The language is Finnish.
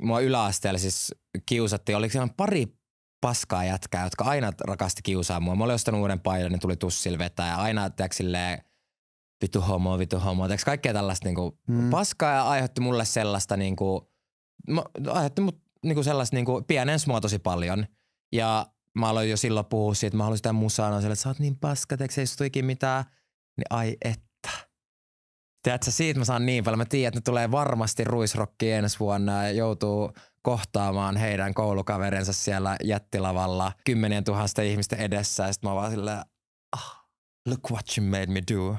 mua yläasteella siis kiusattiin. Oliko siellä pari paskaa jätkää, jotka aina rakasti kiusaa mua. Mä olin ostanut uuden paidan, niin tuli tussil vetää ja aina teoks, silleen, vitu homo, vitu homo. Teoks, kaikkea tällaista niinku, mm. paskaa ja aiheutti mulle sellaista niinku, mä, aiheutti mut niinku sellaista niinku, pienens mua tosi paljon. Ja mä aloin jo silloin puhua siitä, että mä haluaisin tehdä musaa, että sä oot niin paska, teoks, ei mitään. Niin ai et Tiedätkö, siitä mä saan niin paljon. Mä tiedän, että ne tulee varmasti ruisrokki ensi vuonna ja joutuu kohtaamaan heidän koulukaverensa siellä jättilavalla kymmenien tuhansien ihmisten edessä. Ja sitten mä vaan silleen, oh, look what you made me do.